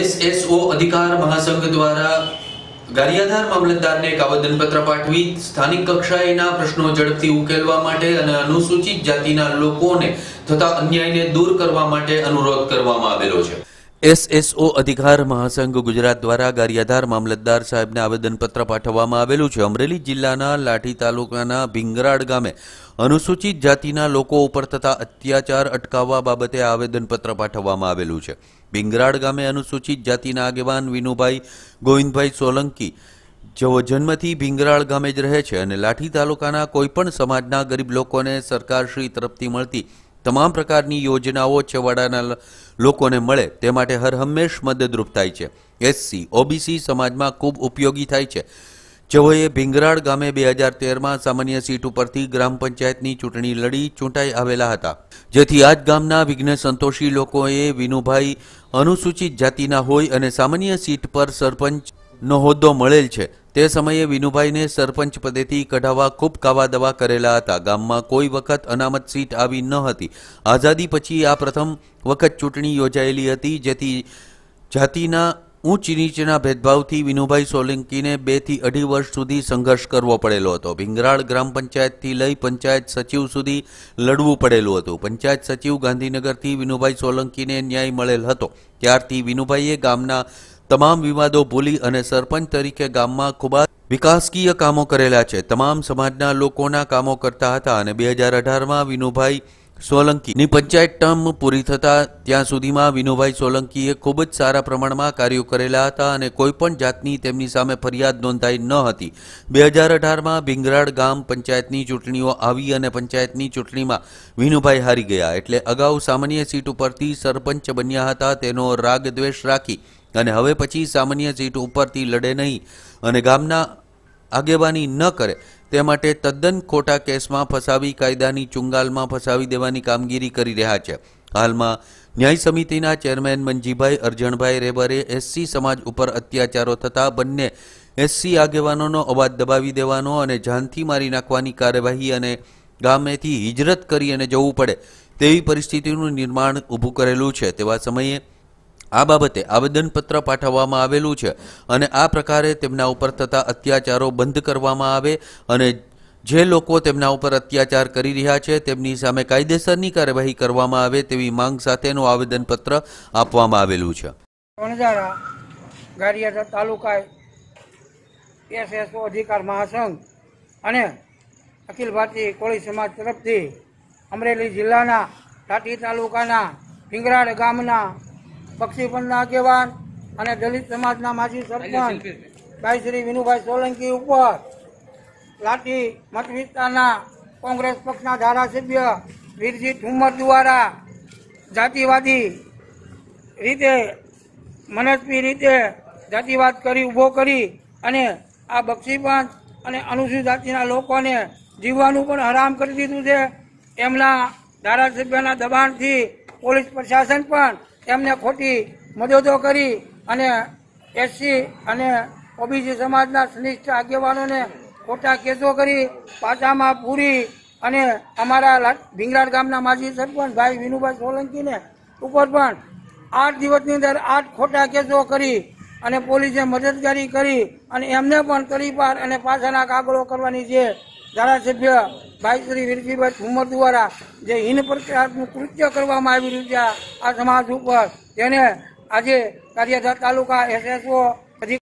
SSO અધિકાર મહાસંઘ દ્વારા ગારિયાધાર મામલતદારને એક આવેદનપત્ર પાઠવી સ્થાનિક કક્ષાએના પ્રશ્નો ઝડપથી ઉકેલવા માટે અને અનુસૂચિત જાતિના લોકોને થતા અન્યાયને દૂર કરવા માટે અનુરોધ કરવામાં આવેલો છે એસએસઓ અધિકાર મહાસંઘ ગુજરાત દ્વારા ગારિયાધાર મામલતદાર સાહેબને આવેદનપત્ર પાઠવવામાં આવેલું છે અમરેલી જિલ્લાના લાઠી તાલુકાના ભીંગરાડ ગામે અનુસૂચિત જાતિના લોકો ઉપર થતા અત્યાચાર અટકાવવા બાબતે આવેદનપત્ર પાઠવવામાં આવેલું છે ભીંગરાડ ગામે અનુસૂચિત જાતિના આગેવાન વિનુભાઈ ગોવિંદભાઈ સોલંકી જેઓ જન્મથી ભીંગરાળ ગામે જ રહે છે અને લાઠી તાલુકાના કોઈપણ સમાજના ગરીબ લોકોને સરકારશ્રી તરફથી મળતી તમામ પ્રકારની યોજનાઓ છેવાડાના લોકોને મળે તે માટે હરહંમેશ મદદરૂપ થાય છે એસસી ઓબીસી સમાજમાં ખૂબ ઉપયોગી થાય છે જેઓએ ભીંગરાળ ગામે બે હજાર તેરમાં સામાન્ય સીટ ઉપરથી ગ્રામ પંચાયતની ચૂંટણી લડી ચૂંટાઈ આવેલા હતા જેથી આજ ગામના વિઘ્ન સંતોષી લોકોએ વિનુભાઈ અનુસૂચિત જાતિના હોય અને સામાન્ય સીટ પર સરપંચનો હોદ્દો મળેલ છે તે સમયે વિનોભાઈને સરપંચ પદેથી કઠોરવા ખૂબ કવા દવા કરેલા હતા ગામમાં કોઈ વખત અનામત સીટ આવી ન હતી આઝાદી પછી આ પ્રથમ વખત ચૂંટણી યોજાયેલી હતી જેથી જાતિના ઊંચી નીચીના ભેદભાવથી વિનોભાઈ સોલંકીને બે થી અઢી વર્ષ સુધી સંઘર્ષ કરવો પડેલો હતો ભિંગરાળ ગ્રામ પંચાયતથી લઈ પંચાયત સચિવ સુધી લડવું પડેલો હતો પંચાયત સચિવ ગાંધીનગરથી વિનોભાઈ સોલંકીને ન્યાય મળેલ હતો ત્યારથી વિનોભાઈએ ગામના તમામ વિવાદો ભૂલી અને સરપંચ તરીકે ગામમાં ખૂબ વિકાસકીય કામો કરેલા છે તમામ સમાજના લોકોના કામો કરતા હતા અને બે હજાર અઢારમાં વિનુભાઈ સોલંકીની પંચાયત ટર્મ પૂરી થતા ત્યાં સુધીમાં વિનુભાઈ સોલંકીએ ખૂબ જ સારા પ્રમાણમાં કાર્યો કરેલા હતા અને કોઈપણ જાતની તેમની સામે ફરિયાદ નોંધાઈ ન હતી બે હજાર અઢારમાં ભીંગરાડ ગામ પંચાયતની ચૂંટણીઓ આવી અને પંચાયતની ચૂંટણીમાં વિનુભાઈ હારી ગયા એટલે અગાઉ સામાન્ય સીટ ઉપરથી સરપંચ બન્યા હતા તેનો રાગ દ્વેષ રાખી અને હવે પછી સામાન્ય સીટ ઉપરથી લડે નહીં અને ગામના આગેવાની ન કરે તે માટે તદ્દન ખોટા કેસમાં ફસાવી કાયદાની ચુંગાલમાં ફસાવી દેવાની કામગીરી કરી રહ્યા છે હાલમાં ન્યાય સમિતિના ચેરમેન મંજીભાઈ અરજણભાઈ રેબરે એસસી સમાજ ઉપર અત્યાચારો થતા બંને એસસી આગેવાનોનો અવાજ દબાવી દેવાનો અને જાનથી મારી નાખવાની કાર્યવાહી અને ગામેથી હિજરત કરી અને જવું પડે તેવી પરિસ્થિતિનું નિર્માણ ઊભું કરેલું છે તેવા સમયે આ બાબતે આવેદનપત્ર પાઠવવામાં આવેલું છે અને આ પ્રકારે તેમના ઉપર થતા અત્યાચારો બંધ કરવામાં આવે અને જે લોકો તેમના ઉપર અત્યાચાર કરી રહ્યા છે તેમની સામે કાયદેસરની કાર્યવાહી કરવામાં આવે તેવી માંગ સાથેનું આવેદનપત્ર આપવામાં આવેલું છે વણઝારા ગારિયાધર તાલુકા એસએસઓ અધિકાર મહાસંઘ અને અખિલ ભારતીય કોળી સમાજ તરફથી અમરેલી જિલ્લાના ટાટી તાલુકાના પિંગરાડ ગામના પક્ષીપંથના આગેવાન અને દલિત સમાજના માજી સરપંચ ભાઈ શ્રી વિનુભાઈ સોલંકી ઉપર લાઠી મતવિસ્તારના કોંગ્રેસ પક્ષના ધારાસભ્ય વીરજી ઠુમર દ્વારા જાતિવાદી રીતે મનસ્વી રીતે જાતિવાદ કરી ઊભો કરી અને આ બક્ષીપંથ અને અનુસૂચિત જાતિના લોકોને જીવવાનું પણ હરામ કરી દીધું છે એમના ધારાસભ્યના દબાણથી પોલીસ પ્રશાસન પણ એમને ખોટી મદદો કરી અને એસસી અને ઓબીસી સમાજના શ્રેષ્ઠ આગેવાનોને ખોટા કેસો કરી પાછામાં પૂરી અને અમારા ભીંગરાડ ગામના માજી સરપંચ ભાઈ વિનુભાઈ સોલંકીને ઉપર પણ આઠ દિવસની અંદર આઠ ખોટા કેસો કરી અને પોલીસે મદદગારી કરી અને એમને પણ કરી પાર અને પાછાના કાગળો કરવાની છે ધારાસભ્ય ભાઈ શ્રી વિરજીભાઈ ઠુમર દ્વારા જે હિન પ્રત્યાત્મક કૃત્ય કરવામાં આવી રહ્યું છે આ સમાજ ઉપર તેને આજે કારિયાધાર તાલુકા એસએસઓ